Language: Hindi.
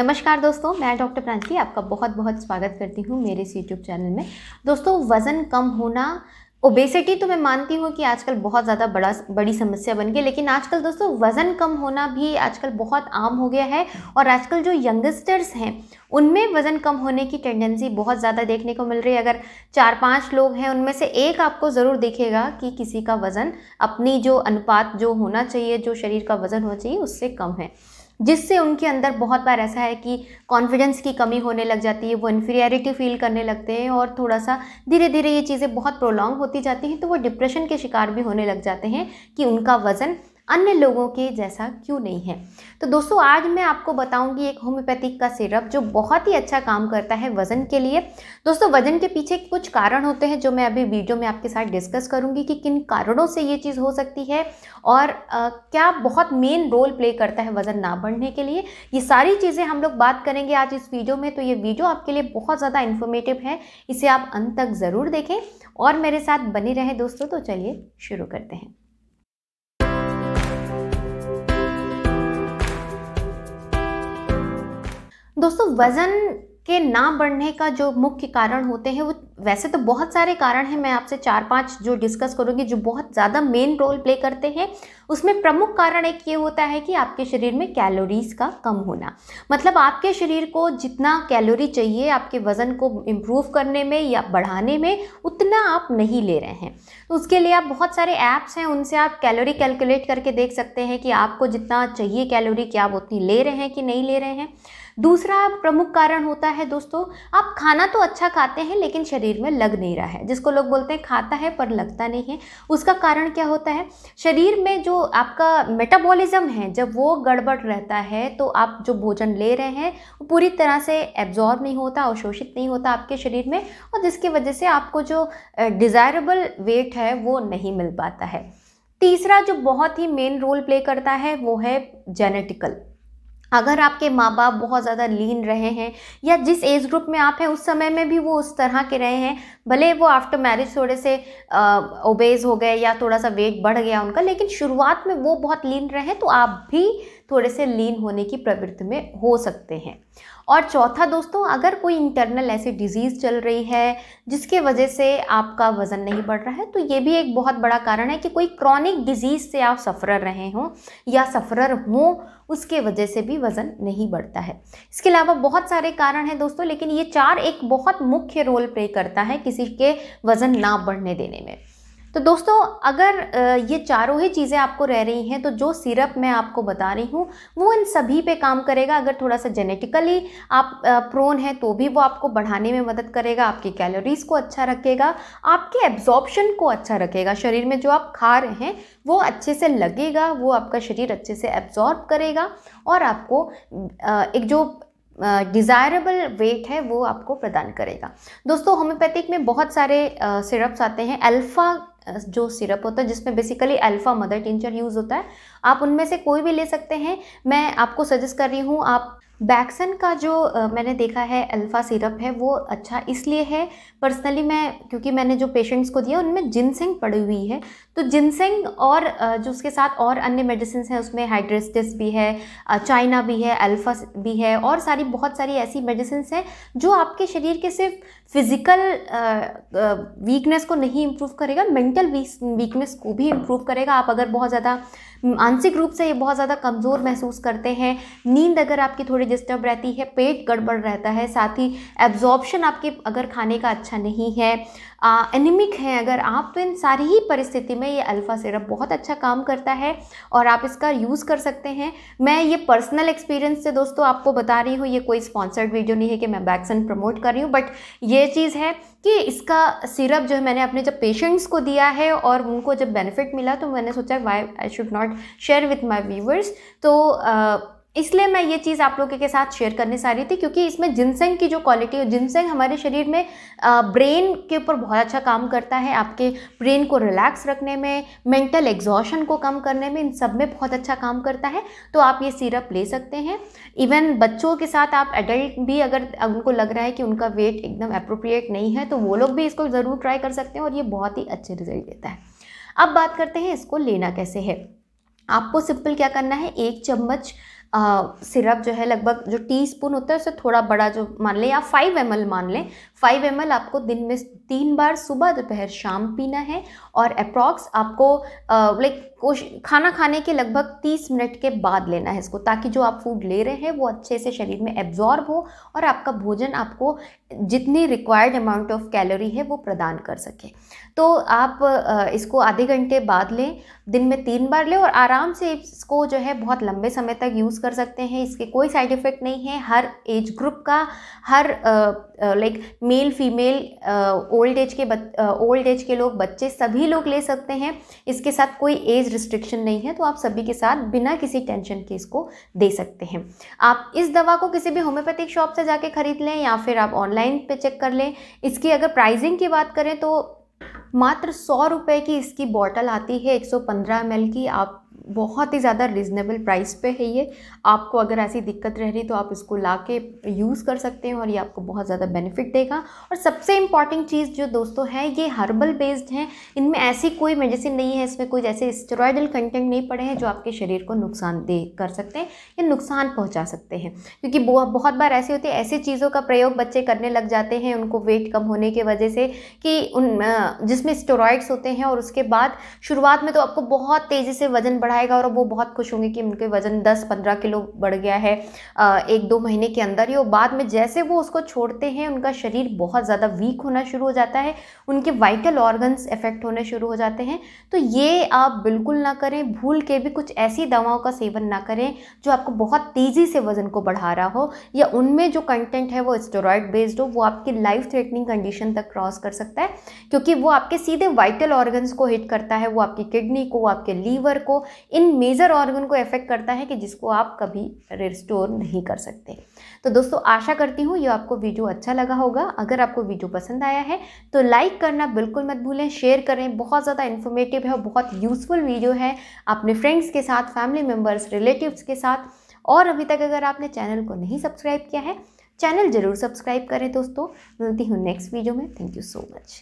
नमस्कार दोस्तों मैं डॉक्टर प्रांति आपका बहुत बहुत स्वागत करती हूँ मेरे इस यूट्यूब चैनल में दोस्तों वज़न कम होना ओबेसिटी तो मैं मानती हूँ कि आजकल बहुत ज़्यादा बड़ा बड़ी समस्या बन गई लेकिन आजकल दोस्तों वज़न कम होना भी आजकल बहुत आम हो गया है और आजकल जो यंगस्टर्स हैं उनमें वज़न कम होने की टेंडेंसी बहुत ज़्यादा देखने को मिल रही है अगर चार पांच लोग हैं उनमें से एक आपको ज़रूर देखेगा कि किसी का वज़न अपनी जो अनुपात जो होना चाहिए जो शरीर का वज़न होना चाहिए उससे कम है जिससे उनके अंदर बहुत बार ऐसा है कि कॉन्फिडेंस की कमी होने लग जाती है वो इन्फीरियरिटी फील करने लगते हैं और थोड़ा सा धीरे धीरे ये चीज़ें बहुत प्रोलॉन्ग होती जाती हैं तो वो डिप्रेशन के शिकार भी होने लग जाते हैं कि उनका वज़न अन्य लोगों के जैसा क्यों नहीं है तो दोस्तों आज मैं आपको बताऊंगी एक होम्योपैथिक का सिरप जो बहुत ही अच्छा काम करता है वज़न के लिए दोस्तों वज़न के पीछे कुछ कारण होते हैं जो मैं अभी वीडियो में आपके साथ डिस्कस करूंगी कि किन कारणों से ये चीज़ हो सकती है और आ, क्या बहुत मेन रोल प्ले करता है वज़न ना बढ़ने के लिए ये सारी चीज़ें हम लोग बात करेंगे आज इस वीडियो में तो ये वीडियो आपके लिए बहुत ज़्यादा इन्फॉर्मेटिव है इसे आप अंत तक ज़रूर देखें और मेरे साथ बने रहें दोस्तों तो चलिए शुरू करते हैं दोस्तों वज़न के ना बढ़ने का जो मुख्य कारण होते हैं वो वैसे तो बहुत सारे कारण हैं मैं आपसे चार पांच जो डिस्कस करूंगी जो बहुत ज़्यादा मेन रोल प्ले करते हैं उसमें प्रमुख कारण एक ये होता है कि आपके शरीर में कैलोरीज का कम होना मतलब आपके शरीर को जितना कैलोरी चाहिए आपके वज़न को इम्प्रूव करने में या बढ़ाने में उतना आप नहीं ले रहे हैं तो उसके लिए आप बहुत सारे ऐप्स हैं उनसे आप कैलोरी कैलकुलेट करके देख सकते हैं कि आपको जितना चाहिए कैलोरी क्या आप उतनी ले रहे हैं कि नहीं ले रहे हैं दूसरा प्रमुख कारण होता है दोस्तों आप खाना तो अच्छा खाते हैं लेकिन शरीर में लग नहीं रहा है जिसको लोग बोलते हैं खाता है पर लगता नहीं है उसका कारण क्या होता है शरीर में जो आपका मेटाबॉलिज्म है जब वो गड़बड़ रहता है तो आप जो भोजन ले रहे हैं वो पूरी तरह से एब्जॉर्ब नहीं होता और शोषित नहीं होता आपके शरीर में और जिसकी वजह से आपको जो डिज़ायरेबल वेट है वो नहीं मिल पाता है तीसरा जो बहुत ही मेन रोल प्ले करता है वो है जेनेटिकल अगर आपके माँ बाप बहुत ज़्यादा लीन रहे हैं या जिस एज ग्रुप में आप हैं उस समय में भी वो उस तरह के रहे हैं भले वो आफ्टर मैरिज थोड़े से ओबेज हो गए या थोड़ा सा वेट बढ़ गया उनका लेकिन शुरुआत में वो बहुत लीन रहे तो आप भी थोड़े से लीन होने की प्रवृत्ति में हो सकते हैं और चौथा दोस्तों अगर कोई इंटरनल ऐसी डिजीज़ चल रही है जिसके वजह से आपका वज़न नहीं बढ़ रहा है तो ये भी एक बहुत बड़ा कारण है कि कोई क्रॉनिक डिजीज़ से आप सफ़र रहे हों या सफ़रर हों उसके वजह से भी वज़न नहीं बढ़ता है इसके अलावा बहुत सारे कारण हैं दोस्तों लेकिन ये चार एक बहुत मुख्य रोल प्ले करता है किसी के वज़न ना बढ़ने देने में तो दोस्तों अगर ये चारों ही चीज़ें आपको रह रही हैं तो जो सिरप मैं आपको बता रही हूँ वो इन सभी पे काम करेगा अगर थोड़ा सा जेनेटिकली आप प्रोन हैं तो भी वो आपको बढ़ाने में मदद करेगा आपकी कैलोरीज़ को अच्छा रखेगा आपके एब्जॉर्बशन को अच्छा रखेगा शरीर में जो आप खा रहे हैं वो अच्छे से लगेगा वो आपका शरीर अच्छे से एब्जॉर्ब करेगा और आपको एक जो डिज़ायरेबल uh, वेट है वो आपको प्रदान करेगा दोस्तों होम्योपैथिक में बहुत सारे सिरप्स uh, आते हैं अल्फ़ा जो सिरप होता है जिसमें basically alpha mother tincture use होता है आप उनमें से कोई भी ले सकते हैं मैं आपको सजेस्ट कर रही हूँ आप बैक्सन का जो आ, मैंने देखा है अल्फ़ा सिरप है वो अच्छा इसलिए है पर्सनली मैं क्योंकि मैंने जो पेशेंट्स को दिया उनमें जिनसेंग पड़ी हुई है तो जिनसेंग और आ, जो उसके साथ और अन्य मेडिसिन हैं उसमें हाइड्रेस्टिस भी है चाइना भी है अल्फ़ा भी है और सारी बहुत सारी ऐसी मेडिसिन हैं जो आपके शरीर के सिर्फ फिज़िकल वीकनेस को नहीं इम्प्रूव करेगा मेंटल वीकनेस को भी इम्प्रूव करेगा आप अगर बहुत ज़्यादा मानसिक रूप से ये बहुत ज़्यादा कमज़ोर महसूस करते हैं नींद अगर आपकी थोड़ी डिस्टर्ब रहती है पेट गड़बड़ रहता है साथ ही एब्जॉर्बशन आपके अगर खाने का अच्छा नहीं है एनिमिक हैं अगर आप तो इन सारी ही परिस्थिति में ये अल्फ़ा सिरप बहुत अच्छा काम करता है और आप इसका यूज़ कर सकते हैं मैं ये पर्सनल एक्सपीरियंस से दोस्तों आपको बता रही हूँ ये कोई स्पॉन्सर्ड वीडियो नहीं है कि मैं वैक्सीन प्रमोट कर रही हूँ बट ये चीज़ है कि इसका सिरप जो है मैंने अपने जब पेशेंट्स को दिया है और उनको जब बेनिफिट मिला तो मैंने सोचा why I should not share with my viewers तो आ, इसलिए मैं ये चीज़ आप लोगों के साथ शेयर करने चाह रही थी क्योंकि इसमें जिनसेंग की जो क्वालिटी है जिनसेंग हमारे शरीर में ब्रेन के ऊपर बहुत अच्छा काम करता है आपके ब्रेन को रिलैक्स रखने में मेंटल एग्जॉशन को कम करने में इन सब में बहुत अच्छा काम करता है तो आप ये सीरप ले सकते हैं इवन बच्चों के साथ आप एडल्ट भी अगर उनको लग रहा है कि उनका वेट एकदम अप्रोप्रिएट नहीं है तो वो लोग भी इसको ज़रूर ट्राई कर सकते हैं और ये बहुत ही अच्छे रिजल्ट देता है अब बात करते हैं इसको लेना कैसे है आपको सिंपल क्या करना है एक चम्मच सिरप जो है लगभग जो टी स्पून होता है उससे थोड़ा बड़ा जो मान लें या फाइव एम मान लें फाइव एम आपको दिन में तीन बार सुबह दोपहर शाम पीना है और अप्रॉक्स आपको लाइक कोश खाना खाने के लगभग 30 मिनट के बाद लेना है इसको ताकि जो आप फूड ले रहे हैं वो अच्छे से शरीर में एब्जॉर्ब हो और आपका भोजन आपको जितनी रिक्वायर्ड अमाउंट ऑफ कैलोरी है वो प्रदान कर सके तो आप इसको आधे घंटे बाद लें दिन में तीन बार लें और आराम से इसको जो है बहुत लंबे समय तक यूज़ कर सकते हैं इसके कोई साइड इफ़ेक्ट नहीं है हर एज ग्रुप का हर like male female old age के ओल्ड एज के लोग बच्चे सभी लोग ले सकते हैं इसके साथ कोई एज रिस्ट्रिक्शन नहीं है तो आप सभी के साथ बिना किसी टेंशन के इसको दे सकते हैं आप इस दवा को किसी भी होम्योपैथिक शॉप से जाके खरीद लें या फिर आप ऑनलाइन पे चेक कर लें इसकी अगर प्राइजिंग की बात करें तो मात्र सौ रुपये की इसकी बॉटल आती है एक सौ पंद्रह की आप बहुत ही ज़्यादा रिजनेबल प्राइस पे है ये आपको अगर ऐसी दिक्कत रह रही तो आप इसको ला के यूज़ कर सकते हैं और ये आपको बहुत ज़्यादा बेनिफिट देगा और सबसे इम्पॉर्टेंट चीज़ जो दोस्तों है ये हर्बल बेस्ड हैं इनमें ऐसी कोई मेडिसिन नहीं है इसमें कोई जैसे स्टेरॉयडल कंटेंट नहीं पड़े हैं जो आपके शरीर को नुकसान दे कर सकते हैं या नुकसान पहुँचा सकते हैं क्योंकि बहुत बार ऐसी होती है ऐसी चीज़ों का प्रयोग बच्चे करने लग जाते हैं उनको वेट कम होने की वजह से कि उन जिसमें स्टोरॉयड्स होते हैं और उसके बाद शुरुआत में तो आपको बहुत तेज़ी से वजन बढ़ बढ़ाएगा और वो बहुत खुश होंगे कि उनके वजन 10-15 किलो बढ़ गया है एक दो महीने के अंदर ही और बाद में जैसे वो उसको छोड़ते हैं उनका शरीर बहुत ज़्यादा वीक होना शुरू हो जाता है उनके वाइटल ऑर्गन्स इफेक्ट होने शुरू हो जाते हैं तो ये आप बिल्कुल ना करें भूल के भी कुछ ऐसी दवाओं का सेवन ना करें जो आपको बहुत तेज़ी से वज़न को बढ़ा रहा हो या उनमें जो कंटेंट है वो स्टोरॉयड बेस्ड हो वो आपकी लाइफ थ्रेटनिंग कंडीशन तक क्रॉस कर सकता है क्योंकि वो आपके सीधे वाइटल ऑर्गन्स को हिट करता है वो आपकी किडनी को आपके लीवर को इन मेजर ऑर्गन को इफेक्ट करता है कि जिसको आप कभी रिस्टोर नहीं कर सकते तो दोस्तों आशा करती हूँ ये आपको वीडियो अच्छा लगा होगा अगर आपको वीडियो पसंद आया है तो लाइक करना बिल्कुल मत भूलें शेयर करें बहुत ज़्यादा इन्फॉर्मेटिव है और बहुत यूज़फुल वीडियो है अपने फ्रेंड्स के साथ फैमिली मेम्बर्स रिलेटिव्स के साथ और अभी तक अगर आपने चैनल को नहीं सब्सक्राइब किया है चैनल ज़रूर सब्सक्राइब करें दोस्तों मिलती हूँ नेक्स्ट वीडियो में थैंक यू सो मच